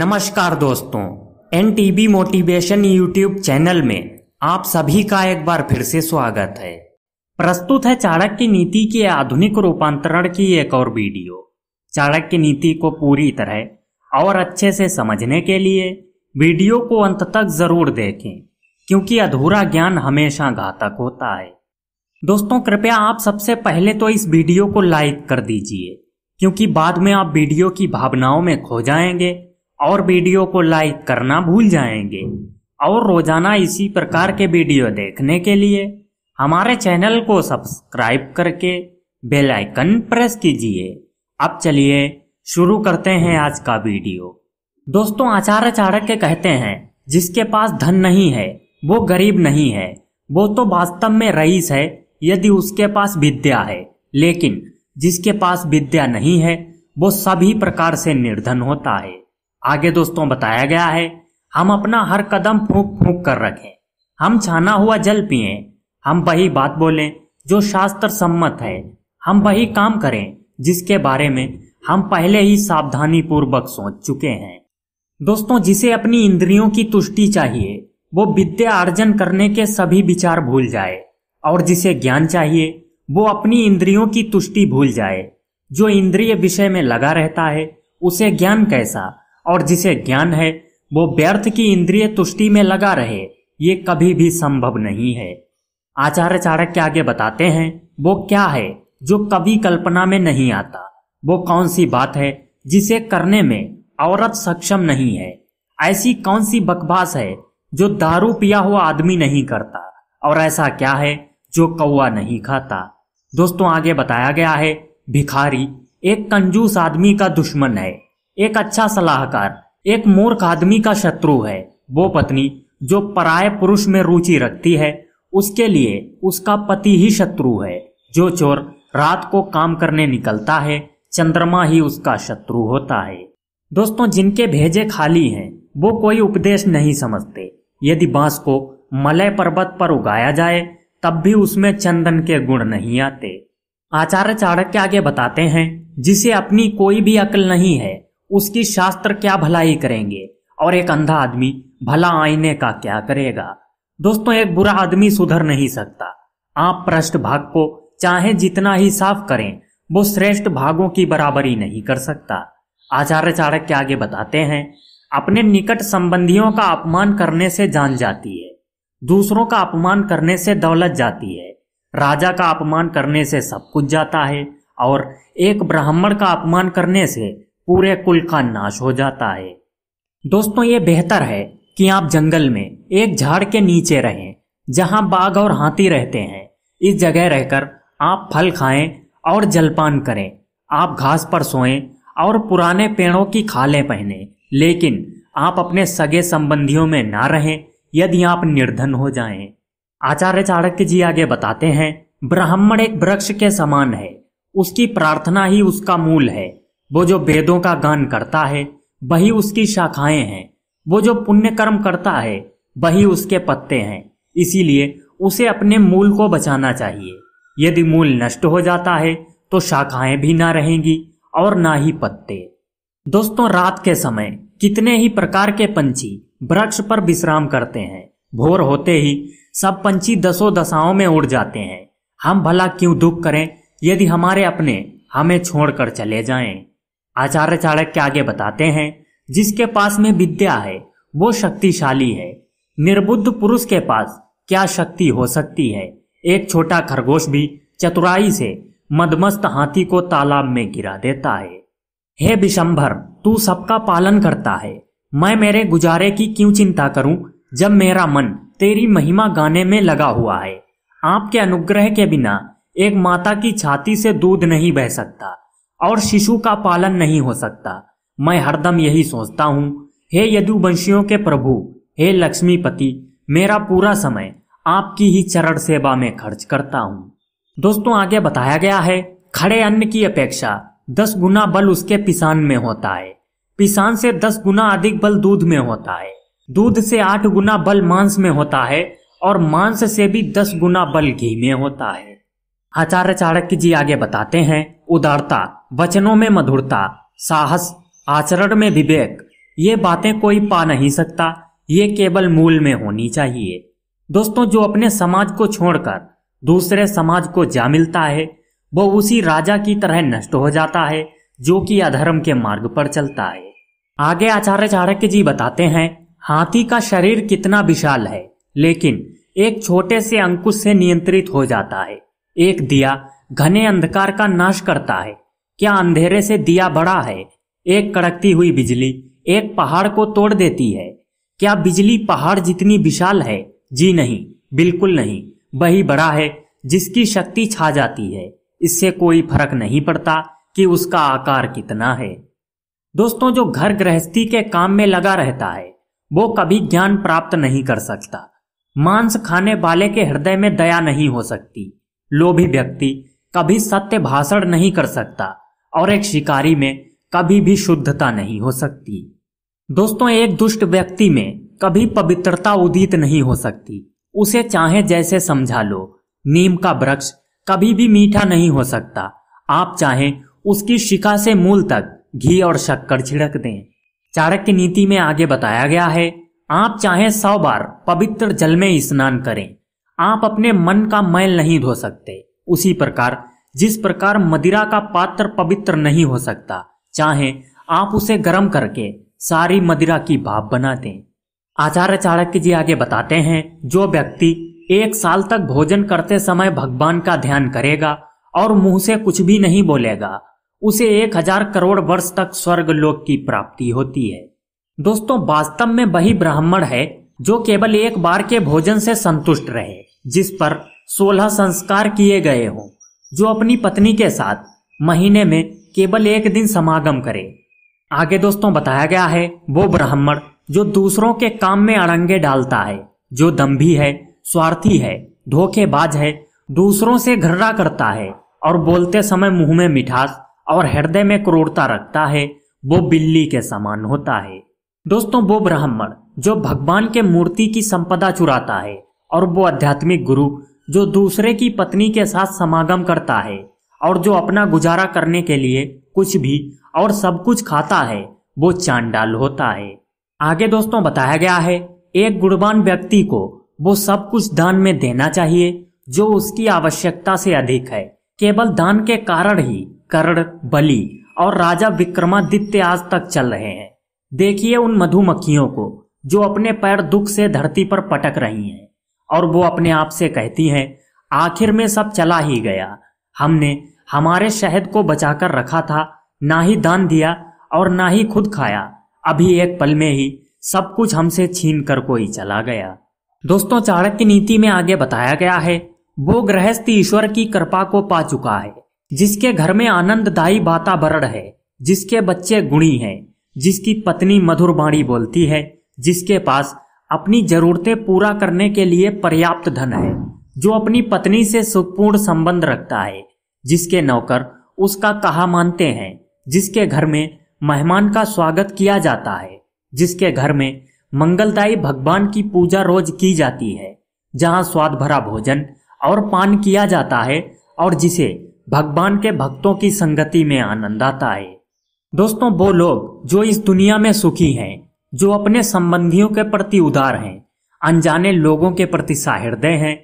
नमस्कार दोस्तों N motivation YouTube channel में आप सभी का एक बार फिर से स्वागत है प्रस्तुत है चाणक्य नीति के आधुनिक रूपांतरण की एक और वीडियो चाणक्य नीति को पूरी तरह और अच्छे से समझने के लिए वीडियो को अंत तक जरूर देखें क्योंकि अधूरा ज्ञान हमेशा घातक होता है दोस्तों कृपया आप सबसे पहले तो इस वीडियो को लाइक कर दीजिए क्योंकि बाद में आप वीडियो की भावनाओं में खो जाएंगे और वीडियो को लाइक करना भूल जाएंगे और रोजाना इसी प्रकार के वीडियो देखने के लिए हमारे चैनल को सब्सक्राइब करके बेल आइकन प्रेस कीजिए अब चलिए शुरू करते हैं आज का वीडियो दोस्तों आचार्य चाणक्य कहते हैं जिसके पास धन नहीं है वो गरीब नहीं है वो तो वास्तव में रईस है यदि उसके पास विद्या है लेकिन जिसके पास विद्या नहीं है वो सभी प्रकार से निर्धन होता है आगे दोस्तों बताया गया है हम अपना हर कदम फूक फूक कर रखें हम छाना हुआ जल पिए हम वही बात बोलें जो शास्त्र सम्मत है हम वही काम करें जिसके बारे में हम पहले ही सावधानी पूर्वक सोच चुके हैं दोस्तों जिसे अपनी इंद्रियों की तुष्टि चाहिए वो विद्या अर्जन करने के सभी विचार भूल जाए और जिसे ज्ञान चाहिए वो अपनी इंद्रियों की तुष्टि भूल जाए जो इंद्रिय विषय में लगा रहता है उसे ज्ञान कैसा और जिसे ज्ञान है वो व्यर्थ की इंद्रिय तुष्टि में लगा रहे ये कभी भी संभव नहीं है आचार्य के आगे बताते हैं वो क्या है जो कभी कल्पना में नहीं आता वो कौन सी बात है जिसे करने में औरत सक्षम नहीं है ऐसी कौन सी बकवास है जो दारू पिया हुआ आदमी नहीं करता और ऐसा क्या है जो कौआ नहीं खाता दोस्तों आगे बताया गया है भिखारी एक कंजूस आदमी का दुश्मन है एक अच्छा सलाहकार एक मूर्ख आदमी का शत्रु है वो पत्नी जो पराय पुरुष में रुचि रखती है उसके लिए उसका पति ही शत्रु है जो चोर रात को काम करने निकलता है चंद्रमा ही उसका शत्रु होता है दोस्तों जिनके भेजे खाली हैं वो कोई उपदेश नहीं समझते यदि बांस को मलय पर्वत पर उगाया जाए तब भी उसमें चंदन के गुण नहीं आते आचार्य चाणक्य आगे बताते हैं जिसे अपनी कोई भी अकल नहीं है उसकी शास्त्र क्या भलाई करेंगे और एक अंधा आदमी भला आईने का क्या करेगा दोस्तों एक बुरा आदमी सुधर नहीं सकता आप पृष्ठ भाग को चाहे जितना ही साफ करें वो श्रेष्ठ भागों की बराबरी नहीं कर सकता आचार्य चाणक्य आगे बताते हैं अपने निकट संबंधियों का अपमान करने से जान जाती है दूसरों का अपमान करने से दौलत जाती है राजा का अपमान करने से सब कुछ जाता है और एक ब्राह्मण का अपमान करने से पूरे कुल का नाश हो जाता है दोस्तों ये बेहतर है कि आप जंगल में एक झाड़ के नीचे रहें जहां बाघ और हाथी रहते हैं इस जगह रहकर आप फल खाएं और जलपान करें आप घास पर सोएं और पुराने पेड़ों की खालें पहने लेकिन आप अपने सगे संबंधियों में ना रहें यदि आप निर्धन हो जाएं। आचार्य चाणक्य जी आगे बताते हैं ब्राह्मण एक वृक्ष के समान है उसकी प्रार्थना ही उसका मूल है वो जो वेदों का गान करता है वही उसकी शाखाएं हैं वो जो पुण्य कर्म करता है वही उसके पत्ते हैं इसीलिए उसे अपने मूल को बचाना चाहिए यदि मूल नष्ट हो जाता है तो शाखाएं भी ना रहेंगी और ना ही पत्ते दोस्तों रात के समय कितने ही प्रकार के पंछी वृक्ष पर विश्राम करते हैं भोर होते ही सब पंछी दसों दशाओं में उड़ जाते हैं हम भला क्यों दुख करें यदि हमारे अपने हमें छोड़कर चले जाएं। आचार्य चाणक्य आगे बताते हैं जिसके पास में विद्या है वो शक्तिशाली है निर्बुद्ध पुरुष के पास क्या शक्ति हो सकती है एक छोटा खरगोश भी चतुराई से मदमस्त हाथी को तालाब में गिरा देता है हे विशंभर तू सबका पालन करता है मैं मेरे गुजारे की क्यों चिंता करूं जब मेरा मन तेरी महिमा गाने में लगा हुआ है आपके अनुग्रह के बिना एक माता की छाती से दूध नहीं बह सकता और शिशु का पालन नहीं हो सकता मैं हरदम यही सोचता हूँ हे यदुवंशियों के प्रभु हे लक्ष्मीपति मेरा पूरा समय आपकी ही चरण सेवा में खर्च करता हूँ दोस्तों आगे बताया गया है खड़े अन्न की अपेक्षा दस गुना बल उसके पिसान में होता है पिसान से दस गुना अधिक बल दूध में होता है दूध से आठ गुना बल मांस में होता है और मांस से भी दस गुना बल घी में होता है आचार्य चाणक्य जी आगे बताते हैं उदारता वचनों में मधुरता साहस आचरण में विवेक ये बातें कोई पा नहीं सकता ये केवल मूल में होनी चाहिए दोस्तों जो अपने समाज को छोड़कर दूसरे समाज को जा मिलता है वो उसी राजा की तरह नष्ट हो जाता है जो कि अधर्म के मार्ग पर चलता है आगे आचार्य चाणक्य जी बताते हैं हाथी का शरीर कितना विशाल है लेकिन एक छोटे से अंकुश से नियंत्रित हो जाता है एक दिया घने अंधकार का नाश करता है क्या अंधेरे से दिया बड़ा है एक कड़कती हुई बिजली एक पहाड़ को तोड़ देती है क्या बिजली पहाड़ जितनी विशाल है जी नहीं बिल्कुल नहीं वही बड़ा है जिसकी शक्ति छा जाती है इससे कोई फर्क नहीं पड़ता कि उसका आकार कितना है दोस्तों जो घर गृहस्थी के काम में लगा रहता है वो कभी ज्ञान प्राप्त नहीं कर सकता मांस खाने वाले के हृदय में दया नहीं हो सकती लोभी व्यक्ति कभी सत्य भाषण नहीं कर सकता और एक शिकारी में कभी भी शुद्धता नहीं हो सकती दोस्तों एक दुष्ट व्यक्ति में कभी पवित्रता उदित नहीं हो सकती उसे चाहे जैसे समझा लो नीम का वृक्ष कभी भी मीठा नहीं हो सकता आप चाहे उसकी शिका से मूल तक घी और शक्कर छिड़क दें की नीति में आगे बताया गया है आप चाहे सौ बार पवित्र जल में स्नान करें आप अपने मन का मैल नहीं धो सकते उसी प्रकार जिस प्रकार मदिरा का पात्र पवित्र नहीं हो सकता चाहे आप उसे गर्म करके सारी मदिरा की भाप बना आचार्य चाणक्य जी आगे बताते हैं जो व्यक्ति एक साल तक भोजन करते समय भगवान का ध्यान करेगा और मुंह से कुछ भी नहीं बोलेगा उसे एक हजार करोड़ वर्ष तक स्वर्ग लोक की प्राप्ति होती है दोस्तों वास्तव में वही ब्राह्मण है जो केवल एक बार के भोजन से संतुष्ट रहे जिस पर सोलह संस्कार किए गए हों जो अपनी पत्नी के साथ महीने में केवल एक दिन समागम करे आगे दोस्तों बताया गया है वो ब्राह्मण जो दूसरों के काम में अड़ंगे डालता है जो दम्भी है स्वार्थी है धोखेबाज है दूसरों से घृणा करता है और बोलते समय मुंह में मिठास और हृदय में क्रूरता रखता है वो बिल्ली के समान होता है दोस्तों वो ब्राह्मण जो भगवान के मूर्ति की संपदा चुराता है और वो आध्यात्मिक गुरु जो दूसरे की पत्नी के साथ समागम करता है और जो अपना गुजारा करने के लिए कुछ भी और सब कुछ खाता है वो चांडाल होता है आगे दोस्तों बताया गया है एक गुणवान व्यक्ति को वो सब कुछ दान में देना चाहिए जो उसकी आवश्यकता से अधिक है केवल दान के कारण ही करण बलि और राजा विक्रमादित्य आज तक चल रहे हैं देखिए उन मधुमक्खियों को जो अपने पैर दुख से धरती पर पटक रही हैं और वो अपने आप से कहती है आखिर में सब चला ही गया हमने हमारे शहद को बचाकर रखा था ना ही दान दिया और ना ही खुद खाया अभी एक पल में ही सब कुछ हमसे छीन कर कोई चला गया दोस्तों चाणक्य नीति में आगे बताया गया है वो गृहस्थ ईश्वर की कृपा को पा चुका है जिसके घर में आनंददायी वातावरण है जिसके बच्चे गुणी हैं जिसकी पत्नी मधुर बाणी बोलती है जिसके पास अपनी जरूरतें पूरा करने के लिए पर्याप्त धन है जो अपनी पत्नी से सुखपूर्ण संबंध रखता है जिसके नौकर उसका कहा मानते हैं जिसके घर में मेहमान का स्वागत किया जाता है जिसके घर में मंगलदायी भगवान की पूजा रोज की जाती है जहाँ स्वाद भरा भोजन और पान किया जाता है और जिसे भगवान के भक्तों की संगति में आनंद आता है दोस्तों वो लोग जो इस दुनिया में सुखी हैं जो अपने संबंधियों के प्रति उदार हैं अनजाने लोगों के प्रति सहृदय हैं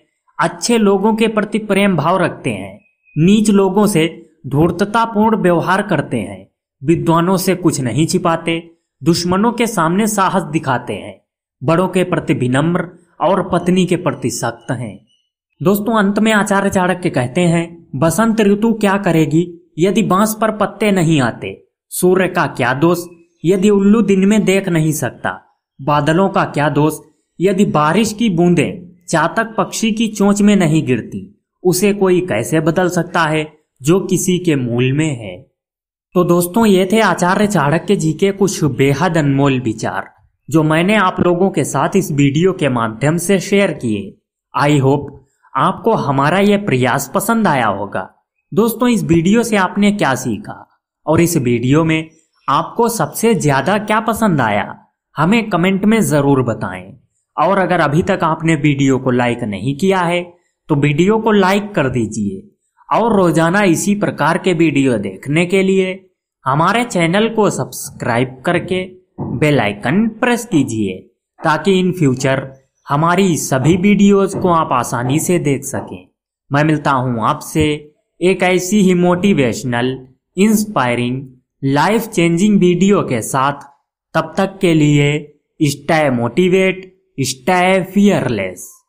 अच्छे लोगों के प्रति प्रेम भाव रखते हैं नीच लोगों से धूर्ततापूर्ण व्यवहार करते हैं विद्वानों से कुछ नहीं छिपाते दुश्मनों के सामने साहस दिखाते हैं बड़ों के प्रति विनम्र और पत्नी के प्रति सख्त हैं दोस्तों अंत में आचार्य चाणक्य कहते हैं बसंत ऋतु क्या करेगी यदि बांस पर पत्ते नहीं आते सूर्य का क्या दोष यदि उल्लू दिन में देख नहीं सकता बादलों का क्या दोष यदि बारिश की बूंदें चातक पक्षी की चोंच में नहीं गिरती उसे कोई कैसे बदल सकता है जो किसी के मूल में है तो दोस्तों ये थे आचार्य चाणक्य जी के कुछ बेहद अनमोल विचार जो मैंने आप लोगों के साथ इस वीडियो के माध्यम से शेयर किए आई होप आपको हमारा यह प्रयास पसंद आया होगा दोस्तों इस वीडियो से आपने क्या सीखा और इस वीडियो में आपको सबसे ज्यादा क्या पसंद आया हमें कमेंट में जरूर बताएं और अगर अभी तक आपने वीडियो को लाइक नहीं किया है तो वीडियो को लाइक कर दीजिए और रोजाना इसी प्रकार के वीडियो देखने के लिए हमारे चैनल को सब्सक्राइब करके बेल आइकन प्रेस कीजिए ताकि इन फ्यूचर हमारी सभी वीडियोस को आप आसानी से देख सकें मैं मिलता हूं आपसे एक ऐसी ही motivational inspiring life changing video के साथ तब तक के लिए स्टे मोटिवेट स्टे फियरलेस